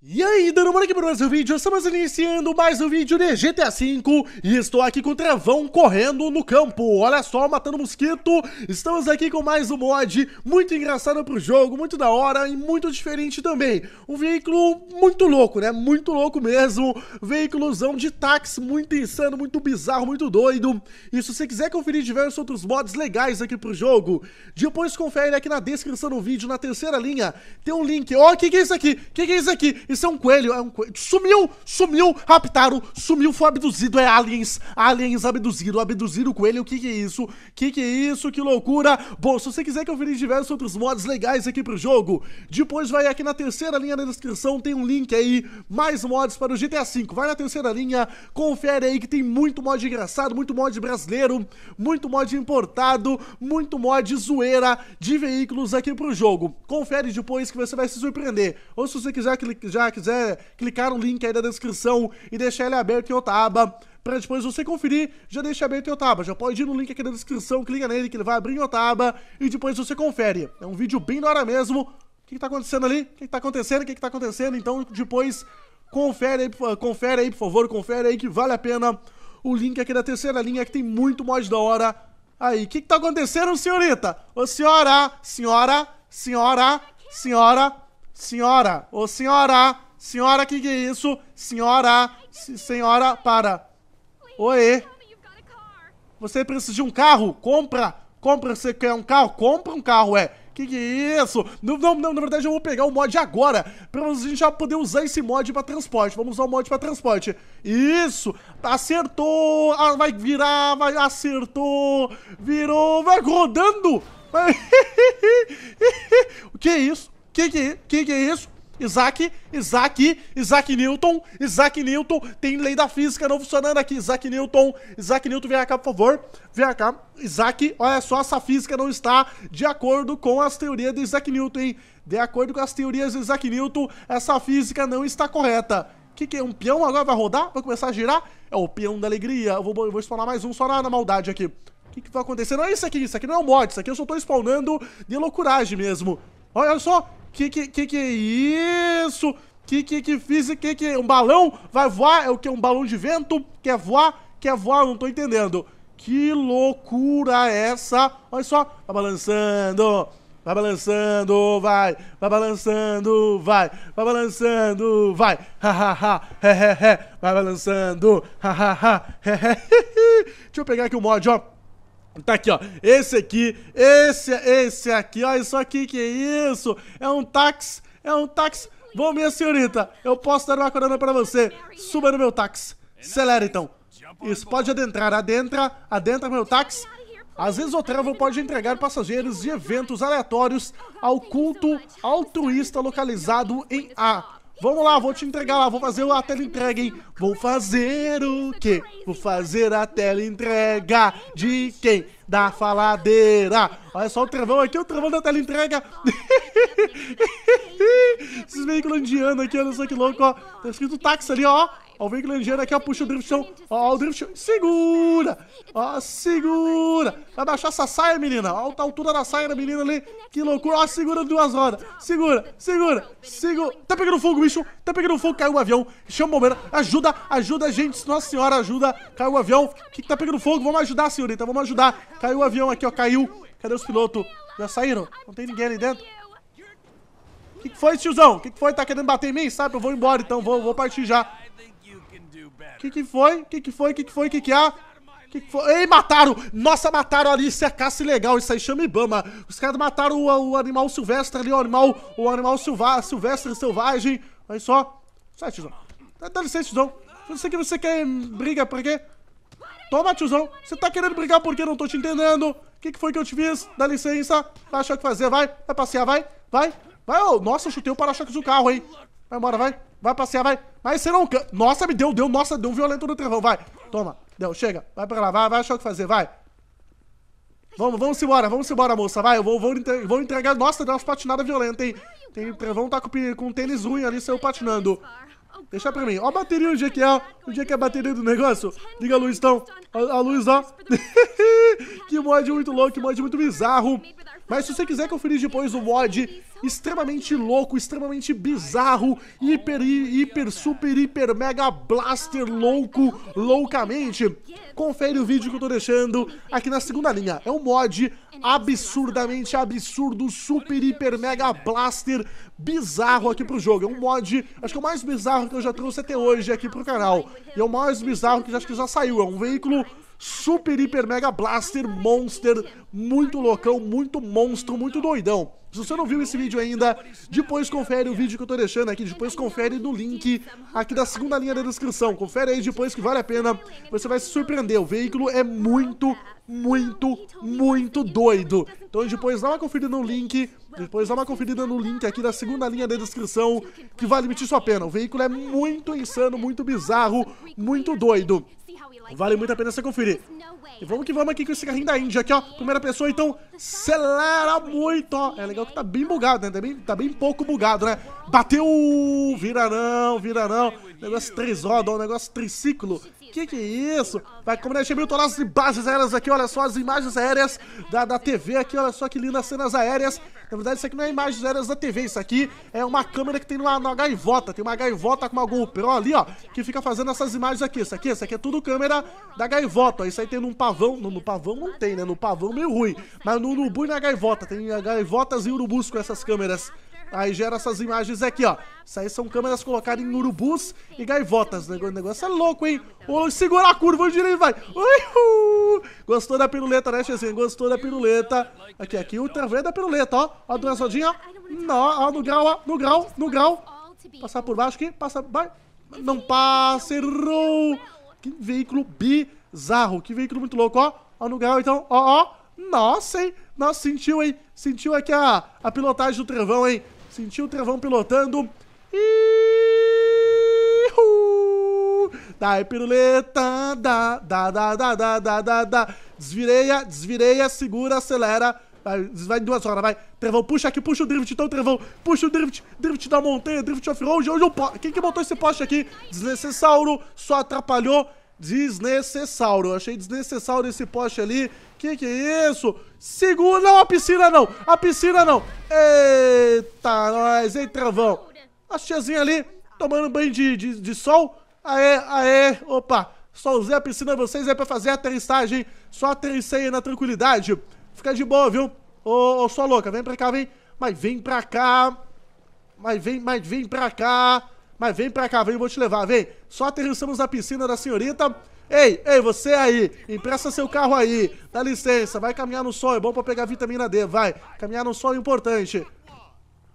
E aí, dando uma aqui para mais um vídeo, estamos iniciando mais um vídeo de GTA V e estou aqui com o Trevão correndo no campo, olha só, matando mosquito, estamos aqui com mais um mod muito engraçado para o jogo, muito da hora e muito diferente também, um veículo muito louco, né, muito louco mesmo, veículozão de táxi, muito insano, muito bizarro, muito doido, e se você quiser conferir diversos outros mods legais aqui para o jogo, depois confere aqui na descrição do vídeo, na terceira linha, tem um link, ó, oh, que que é isso aqui, que que é isso aqui? Isso é um coelho, é um coelho. Sumiu, sumiu, raptaram, sumiu, foi abduzido, é aliens, aliens abduziram? abduziram o coelho, o que que é isso? Que que é isso? Que loucura! Bom, se você quiser que eu vire diversos outros mods legais aqui pro jogo, depois vai aqui na terceira linha da descrição, tem um link aí, mais mods para o GTA V. Vai na terceira linha, confere aí que tem muito mod engraçado, muito mod brasileiro, muito mod importado, muito mod zoeira de veículos aqui pro jogo. Confere depois que você vai se surpreender. Ou se você quiser clicar já quiser clicar no link aí da descrição e deixar ele aberto em outra aba, para depois você conferir, já deixa aberto em outra aba. Já pode ir no link aqui na descrição, clica nele que ele vai abrir em outra aba e depois você confere. É um vídeo bem da hora mesmo. O que, está acontecendo ali? O que, está acontecendo? O que, está acontecendo? Então depois confere aí, confere aí, por favor, confere aí que vale a pena o link aqui da terceira linha que tem muito mod da hora. Aí, o que, que tá acontecendo, senhorita? Ô senhora, senhora, senhora, senhora, Senhora, ô senhora, senhora, que que é isso? Senhora, senhora, para. Oi. Você precisa de um carro? Compra, compra, você quer um carro? Compra um carro, é. Que que é isso? Não, não, não, na verdade eu vou pegar o mod agora, pra gente já poder usar esse mod pra transporte. Vamos usar o mod pra transporte. Isso! Acertou! Ah, vai virar, vai, acertou! Virou, vai rodando! o que é isso? Que que, que que é isso? Isaac, Isaac, Isaac Newton, Isaac Newton, tem lei da física não funcionando aqui. Isaac Newton, Isaac Newton, vem cá, por favor. Vem cá. Isaac, olha só, essa física não está de acordo com as teorias de Isaac Newton, hein? De acordo com as teorias de Isaac Newton, essa física não está correta. O que, que é? Um peão agora vai rodar? Vai começar a girar? É o peão da alegria. Eu vou, eu vou spawnar mais um só na, na maldade aqui. O que, que vai acontecer? Não é isso aqui, isso aqui não é um mod, isso aqui eu só tô spawnando de loucuragem mesmo. Olha só, que que, que que é isso? Que que que fiz? Que que um balão vai voar? É o que um balão de vento quer voar? Quer voar? não tô entendendo. Que loucura é essa? Olha só, vai balançando. Vai balançando, vai, vai balançando, vai, vai balançando, vai, ha ha ha, é, he he, vai balançando, ha ha ha, Deixa eu pegar aqui o mod, ó. Tá aqui, ó. Esse aqui, esse, esse aqui, ó. Isso aqui, que é isso? É um táxi, é um táxi. Bom, minha senhorita, eu posso dar uma corona pra você. Suba no meu táxi. Acelera, então. Isso, pode adentrar. Adentra, adentra meu táxi. Às vezes o Travel pode entregar passageiros de eventos aleatórios ao culto altruísta localizado em A. Vamos lá, vou te entregar lá, vou fazer a tela entrega, hein? Vou fazer o quê? Vou fazer a tela entrega de quem? Da faladeira. Olha só o travão aqui, o travão da tela entrega. Esses veículos indianos aqui, olha só que louco, ó. Tá escrito táxi ali, ó. Ó, o Vinglandiano aqui, ó, puxa o drift chão. Ó, o drift chão. Segura! Ó, segura! Vai baixar essa saia, menina. Ó, a altura da saia da menina ali. Que loucura. Ó, segura duas rodas, Segura, segura, segura. Tá pegando fogo, bicho. Tá pegando fogo, caiu o um avião. Chama o bombeiro. Ajuda, ajuda, gente. Nossa senhora, ajuda. Caiu o um avião. O que, que tá pegando fogo? Vamos ajudar, senhorita. Vamos ajudar. Caiu o um avião aqui, ó. Caiu. Cadê os pilotos? Já saíram? Não tem ninguém ali dentro. O que, que, foi, tiozão? O que, que, foi? Tá querendo bater em mim? Sabe? Eu vou embora, então. Vou, vou partir já. Que que foi? Que que foi? Que que foi? Que que há? Que que foi? Ei, mataram! Nossa, mataram ali, isso é caça legal, isso aí chama Ibama. Os caras mataram o, o, animal silvestre ali, o animal, o animal silva, silvestre selvagem. Olha só. Sai, tiozão. Dá licença, tiozão. Eu sei que você quer briga, por quê? Toma, tiozão. Você tá querendo brigar porque não tô te entendendo. O que, que foi que eu te fiz? Dá licença. Vai achar o que fazer, vai. Vai passear, vai. Vai. Vai, oh. Nossa, chutei o para choque do carro, hein. Vai embora, vai. Vai passear, vai. Mas você não canta. Nossa, me deu, deu, nossa, deu um violento no trevão. Vai. Toma. Deu, chega. Vai pra lá, vai, vai achar o que fazer, vai. Vamos, vamos embora, vamos embora, moça. Vai, eu vou, vou, entre... vou entregar. Nossa, deu umas patinadas violentas, hein? Tem travão tá com, com um tênis ruim ali, saiu patinando. Deixa pra mim. Ó a bateria, onde é que é? Onde é que é a bateria do negócio? Liga a luz, então. A, a luz, ó. que mod muito louco, que mod muito bizarro. Mas se você quiser conferir depois o mod extremamente louco, extremamente bizarro, hiper, hiper, super, hiper, mega blaster louco, loucamente, confere o vídeo que eu tô deixando aqui na segunda linha. É um mod absurdamente absurdo, super, hiper, mega blaster bizarro aqui pro jogo. É um mod, acho que é o mais bizarro que eu já trouxe até hoje aqui pro canal. E é o mais bizarro que acho que já saiu. É um veículo super, hiper, mega blaster, monster, muito loucão, muito monstro, muito doidão. Se você não viu esse vídeo ainda, depois confere o vídeo que eu tô deixando aqui, depois confere no link aqui da segunda linha da descrição. Confere aí depois que vale a pena, você vai se surpreender. O veículo é muito, muito, muito doido. Então depois dá uma conferida no link, depois dá uma conferida no link aqui da segunda linha da descrição, que vale emitir sua pena. O veículo é muito insano, muito bizarro, muito doido. Vale muito a pena você conferir. E vamos que vamos aqui com esse carrinho da Índia aqui, ó. Primeira pessoa, então, acelera muito, ó. É legal que tá bem bugado, né? Tá bem, tá bem pouco bugado, né? Bateu, vira não, vira não. Negócio trisodo, um negócio triciclo. Que que é isso? Vai combinar de mil toneladas de bases aéreas aqui, olha só as imagens aéreas da, da TV aqui, olha só que lindas cenas aéreas. Na verdade, isso aqui não é imagens aéreas da TV, isso aqui é uma câmera que tem numa, gaivota, tem uma gaivota com uma GoPro ali, ó, que fica fazendo essas imagens aqui. Isso aqui, isso aqui é tudo câmera da gaivota, ó. Isso aí tem num pavão, no, no pavão não tem, né? No pavão meio ruim, mas no urubu e na gaivota, tem gaivotas e urubus com essas câmeras Aí gera essas imagens aqui, ó. Isso aí são câmeras colocadas em urubus e gaivotas. Né? O negócio é louco, hein? Ô, segura a curva, o direito vai? Uhul! Gostou da piruleta, né, Chezinha? Gostou da piruleta. Aqui, aqui, o travê da piruleta, ó. Ó, a dançadinha. Ó, ó, no grau, ó. No grau, no grau. Passar por baixo aqui. Passa, vai. Não passa, errou. Que veículo bizarro. Que veículo muito louco, ó. Ó, no grau, então. Ó, ó. Nossa, hein? Nossa, sentiu, hein? Sentiu aqui a, a pilotagem do travão, hein? Sentiu o travão pilotando. E... Dai piruleta, dá, dá, dá, dá, dá, dá, dá, dá. Desvireia, desvireia, segura, acelera. Vai, vai duas horas, vai. Trevão, puxa aqui, puxa o drift, então, Trevão. Puxa o drift, drift da montanha, drift off-road. Hoje o Quem que botou esse poste aqui? Desnecessauro, só atrapalhou. Desnecessário. Eu achei desnecessário esse poste ali. Que que é isso? Segura. Não, a piscina não. A piscina não. Eita, nós. Ei, travão. A tiazinha ali tomando banho de, de, de sol. Aê, aê. Opa. Só usei a piscina vocês é pra fazer aterrissagem. Só aterrissei na tranquilidade. Fica de boa, viu? Ô, ô, sua louca, vem pra cá, vem. Mas vem pra cá. Mas vem, mas vem pra cá. Mas vem pra cá, vem, eu vou te levar, vem. Só aterrissamos na piscina da senhorita. Ei, ei, você aí, empresta seu carro aí. Dá licença, vai caminhar no sol, é bom pra pegar vitamina D, vai. Caminhar no sol é importante.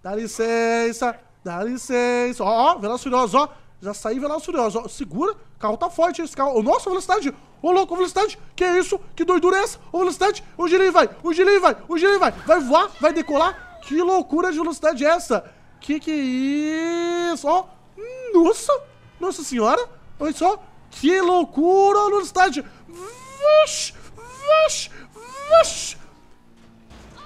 Dá licença, dá licença. Ó, ó, Velas ó. Já saí Velas ó. Segura, o carro tá forte esse carro. Oh, nossa, velocidade. Ô, louco, velocidade. Que isso? Que doidura é essa? Ô, velocidade. O girinho vai, o girinho vai, o girinho vai. Vai voar, vai decolar. Que loucura de velocidade é essa? Que que é isso? Ó. Nossa! Nossa senhora! Olha só! Que loucura no estádio! Vush! Vush!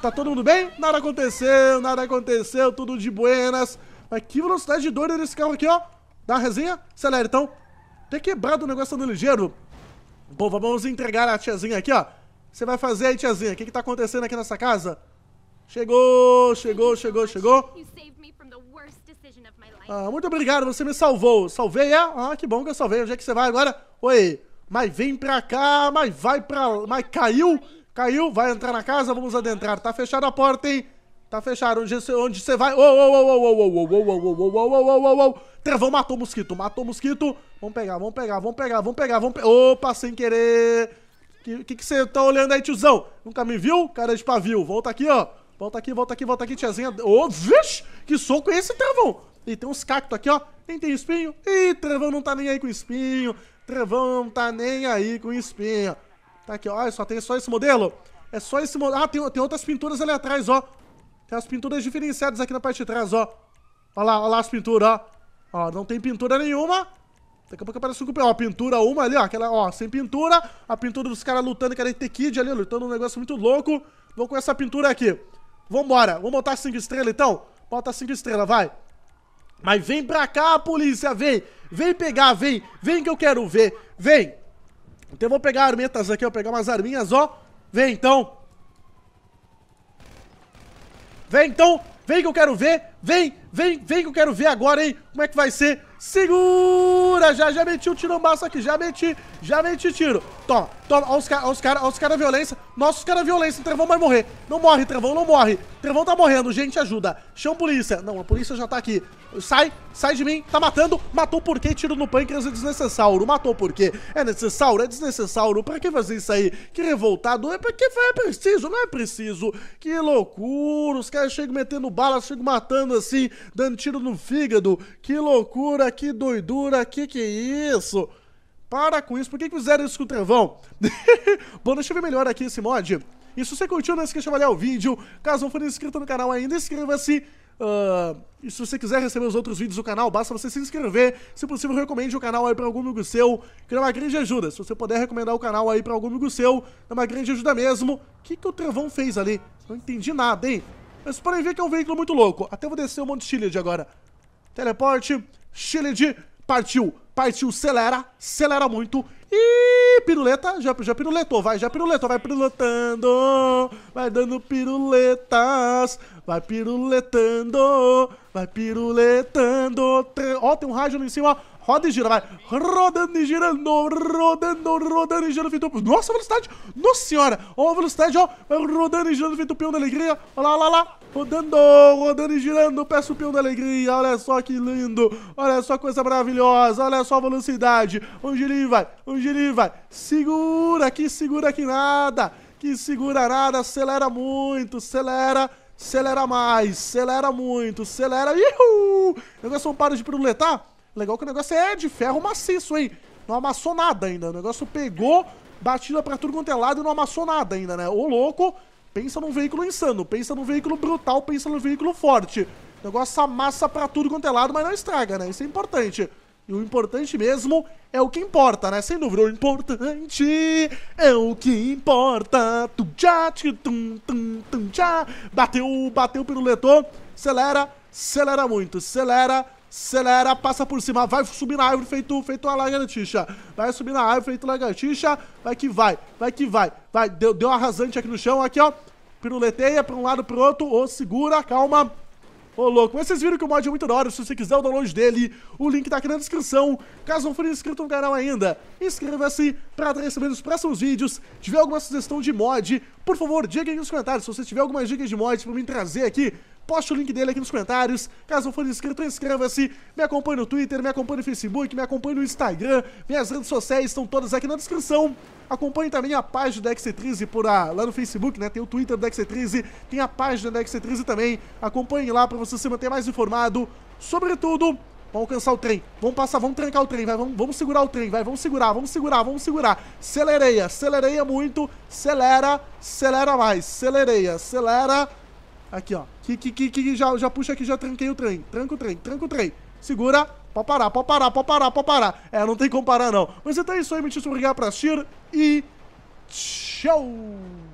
Tá todo mundo bem? Nada aconteceu, nada aconteceu, tudo de buenas. Mas que velocidade doida desse carro aqui, ó. Dá uma resenha? Acelera, então. Tem quebrado o negócio tá andando ligeiro. Bom, vamos entregar a tiazinha aqui, ó. Você vai fazer aí, tiazinha. O que que tá acontecendo aqui nessa casa? Chegou, chegou, chegou, chegou. Ah, muito obrigado, você me salvou. Salvei, é? Ah, que bom que eu salvei. Onde é que você vai agora? Oi, mas vem pra cá, mas vai pra... Mas caiu, caiu, vai entrar na casa, vamos adentrar. Tá fechada a porta, hein? Tá fechado. Onde você, onde você vai? Oh, oh, oh, oh, oh, oh, oh, oh, oh, oh, oh, oh, oh, oh. Trevão matou o mosquito, matou o mosquito. Vamos pegar, vamos pegar, vamos pegar, vamos pegar, vamos pegar. Opa, sem querer. O que você tá olhando aí, tiozão? Nunca me viu? Cara de pavio. Volta aqui, ó. Volta aqui, volta aqui, volta aqui, tiazinha. Ô, oh, vixe! Que soco é esse, Trevão E tem uns cactos aqui, ó. Nem tem espinho. Ih, Trevão não tá nem aí com espinho. Trevão não tá nem aí com espinho. Tá aqui, ó. Só tem só esse modelo. É só esse modelo. Ah, tem, tem outras pinturas ali atrás, ó. Tem as pinturas diferenciadas aqui na parte de trás, ó. olha lá, olha lá as pinturas, ó. Ó, não tem pintura nenhuma. Daqui a pouco aparece um Ó, pintura uma ali, ó. Aquela, ó, sem pintura. A pintura dos caras lutando, cara Kid ali, lutando um negócio muito louco. Vou com essa pintura aqui. Vambora. Vamos botar cinco estrelas, então? Bota cinco estrelas, vai. Mas vem pra cá, polícia, vem. Vem pegar, vem. Vem que eu quero ver. Vem. Então eu vou pegar armetas aqui, eu vou pegar umas arminhas, ó. Vem, então. Vem, então. Vem que eu quero ver. Vem, vem, vem que eu quero ver agora, hein. Como é que vai ser? Segura! Já, já meti o um tiro massa aqui. Já meti, já meti tiro. Toma. Toma, olha os caras, os caras, os caras violência. Nossa, os caras violência, o Trevão vai morrer. Não morre, Trevão, não morre. Trevão tá morrendo, gente, ajuda. Chama a polícia. Não, a polícia já tá aqui. Sai, sai de mim, tá matando. Matou por quê? Tiro no pâncreas é desnecessário. Matou por quê? É necessário, é desnecessário. Pra que fazer isso aí? Que revoltado. É porque é preciso, não é preciso. Que loucura, os caras chegam metendo bala, chegam matando assim, dando tiro no fígado. Que loucura, que doidura, que que é isso? Para com isso, por que, fizeram isso com o Trevão? Bom, deixa eu ver melhor aqui esse mod. E se você curtiu, não esqueça de avaliar o vídeo. Caso não for inscrito no canal ainda, inscreva-se. Uh, e se você quiser receber os outros vídeos do canal, basta você se inscrever. Se possível, recomende o canal aí pra algum amigo seu, que é uma grande ajuda. Se você puder recomendar o canal aí pra algum amigo seu, é uma grande ajuda mesmo. O que, que o Trevão fez ali? Não entendi nada, hein? Mas podem ver que é um veículo muito louco. Até vou descer o um monte de Chile agora. Teleporte, Chile partiu. Partiu, acelera, acelera muito. E piruleta, já, já piruletou, vai, já piruletou, vai piruletando, vai dando piruletas, vai piruletando, vai piruletando. Ó, tem um rádio ali em cima, roda e gira, vai. Rodando e girando, rodando, rodando e girando, feito um... Nossa, velocidade! Nossa senhora! Ó, oh, velocidade, ó. Oh. Rodando e girando, feito o pio da alegria. Olha lá, olha lá. Rodando, rodando e girando, peço o pio da alegria. Olha só que lindo. Olha só coisa maravilhosa. Olha só a velocidade. Onde ele vai? Onde ele vai? Segura aqui, segura aqui nada. Que segura nada, acelera muito, acelera acelera mais, acelera muito, acelera. Ihu! Eu um para de piruletar? Legal que o negócio é de ferro maciço, hein? Não amassou nada ainda. O negócio pegou, batida pra tudo quanto é lado e não amassou nada ainda, né? Ô louco, pensa num veículo insano, pensa num veículo brutal, pensa num veículo forte. O negócio amassa pra tudo quanto é lado, mas não estraga, né? Isso é importante. E o importante mesmo é o que importa, né? Sem dúvida, o importante é o que importa. Tum, tchá, tum, tum, tum, tchá. Bateu, bateu pelo letor. Acelera, acelera muito, acelera Acelera, passa por cima, vai subir na árvore, feito, feito uma lagartixa. Vai subir na árvore, feito lagartixa. Vai que vai, vai que vai. Vai, deu, deu arrasante aqui no chão, aqui ó. Piruleteia pra um lado, pro outro. Ô, segura, calma. Ô, louco. Mas vocês viram que o mod é muito da hora. Se você quiser o download dele, o link tá aqui na descrição. Caso não for inscrito no canal ainda, inscreva-se pra receber os próximos vídeos. Se tiver alguma sugestão de mod, por favor, diga aí nos comentários. Se você tiver algumas dicas de mod pra me trazer aqui Poste o link dele aqui nos comentários. Caso não for inscrito, inscreva-se. Me acompanhe no Twitter, me acompanhe no Facebook, me acompanhe no Instagram. Minhas redes sociais estão todas aqui na descrição. Acompanhe também a página da Exetrize por a, lá no Facebook, né? Tem o Twitter da Exetrize, tem a página da Exetrize também. Acompanhe lá para você se manter mais informado. Sobretudo, Vamos alcançar o trem. Vamos passar, vamos trancar o trem, vai. Vamos, vamos segurar o trem, vai. Vamos segurar, vamos segurar, vamos segurar. acelereia acelereia muito. Acelera, acelera mais. acelereia acelera. Aqui, ó. Que, que, que, que já, já puxa aqui, já tranquei o trem. Tranca o trem, tranca o trem. Segura. Pode parar, pode parar, pode parar, pode parar. É, não tem como parar, não. Mas então é isso aí, muitíssimo obrigado por assistir e tchau!